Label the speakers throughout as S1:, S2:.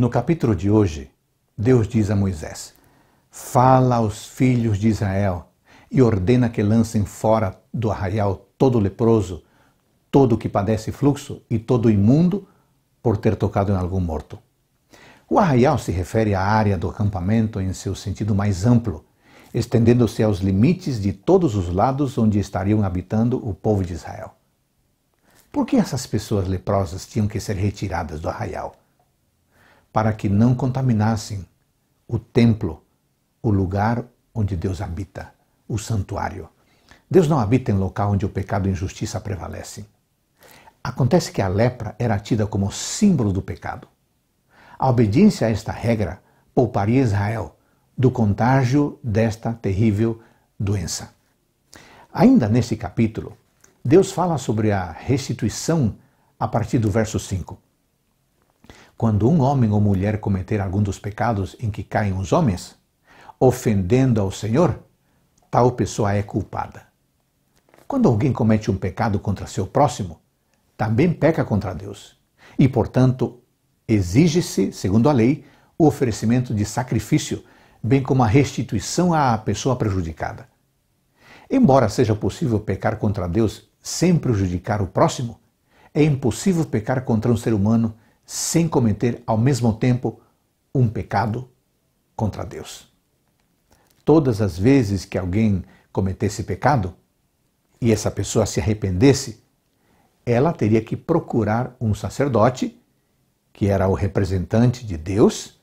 S1: No capítulo de hoje, Deus diz a Moisés: Fala aos filhos de Israel e ordena que lancem fora do arraial todo leproso, todo que padece fluxo e todo imundo por ter tocado em algum morto. O arraial se refere à área do acampamento em seu sentido mais amplo, estendendo-se aos limites de todos os lados onde estariam habitando o povo de Israel. Por que essas pessoas leprosas tinham que ser retiradas do arraial? para que não contaminassem o templo, o lugar onde Deus habita, o santuário. Deus não habita em local onde o pecado e a injustiça prevalecem. Acontece que a lepra era tida como símbolo do pecado. A obediência a esta regra pouparia Israel do contágio desta terrível doença. Ainda nesse capítulo, Deus fala sobre a restituição a partir do verso 5 quando um homem ou mulher cometer algum dos pecados em que caem os homens, ofendendo ao Senhor, tal pessoa é culpada. Quando alguém comete um pecado contra seu próximo, também peca contra Deus. E, portanto, exige-se, segundo a lei, o oferecimento de sacrifício, bem como a restituição à pessoa prejudicada. Embora seja possível pecar contra Deus sem prejudicar o próximo, é impossível pecar contra um ser humano sem cometer ao mesmo tempo um pecado contra Deus. Todas as vezes que alguém cometesse pecado e essa pessoa se arrependesse, ela teria que procurar um sacerdote, que era o representante de Deus,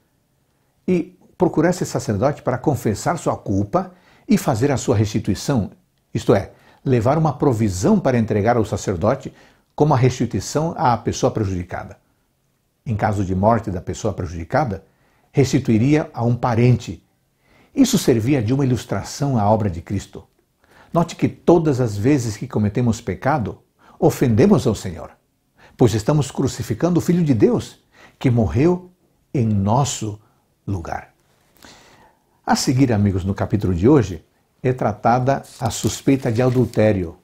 S1: e procurar esse sacerdote para confessar sua culpa e fazer a sua restituição, isto é, levar uma provisão para entregar ao sacerdote como a restituição à pessoa prejudicada em caso de morte da pessoa prejudicada, restituiria a um parente. Isso servia de uma ilustração à obra de Cristo. Note que todas as vezes que cometemos pecado, ofendemos ao Senhor, pois estamos crucificando o Filho de Deus, que morreu em nosso lugar. A seguir, amigos, no capítulo de hoje, é tratada a suspeita de adultério.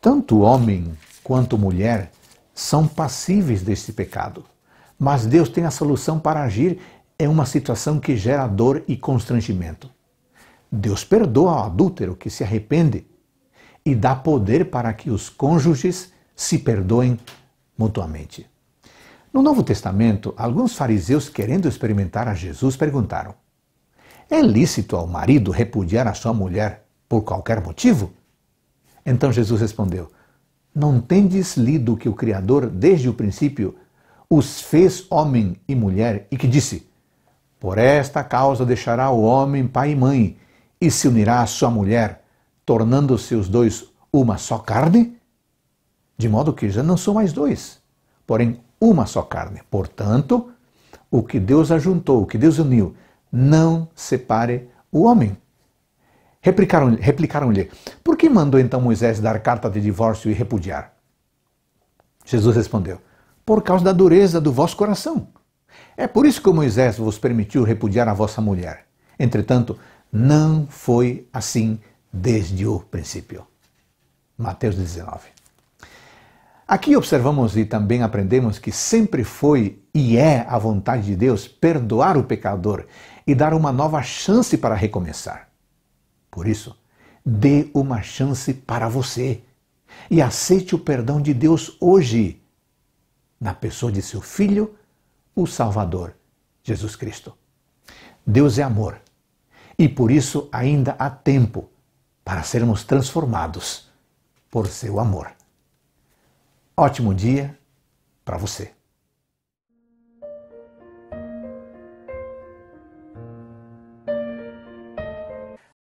S1: Tanto homem quanto mulher são passíveis deste pecado. Mas Deus tem a solução para agir em é uma situação que gera dor e constrangimento. Deus perdoa o adúltero que se arrepende e dá poder para que os cônjuges se perdoem mutuamente. No Novo Testamento, alguns fariseus querendo experimentar a Jesus perguntaram: É lícito ao marido repudiar a sua mulher por qualquer motivo? Então Jesus respondeu: Não tendes lido que o Criador, desde o princípio, os fez homem e mulher e que disse: Por esta causa deixará o homem pai e mãe e se unirá à sua mulher, tornando-se os dois uma só carne? De modo que já não são mais dois, porém uma só carne. Portanto, o que Deus ajuntou, o que Deus uniu, não separe o homem. Replicaram-lhe, replicaram por que mandou então Moisés dar carta de divórcio e repudiar? Jesus respondeu, por causa da dureza do vosso coração. É por isso que Moisés vos permitiu repudiar a vossa mulher. Entretanto, não foi assim desde o princípio. Mateus 19. Aqui observamos e também aprendemos que sempre foi e é a vontade de Deus perdoar o pecador e dar uma nova chance para recomeçar. Por isso, dê uma chance para você e aceite o perdão de Deus hoje na pessoa de seu Filho, o Salvador, Jesus Cristo. Deus é amor e por isso ainda há tempo para sermos transformados por seu amor. Ótimo dia para você.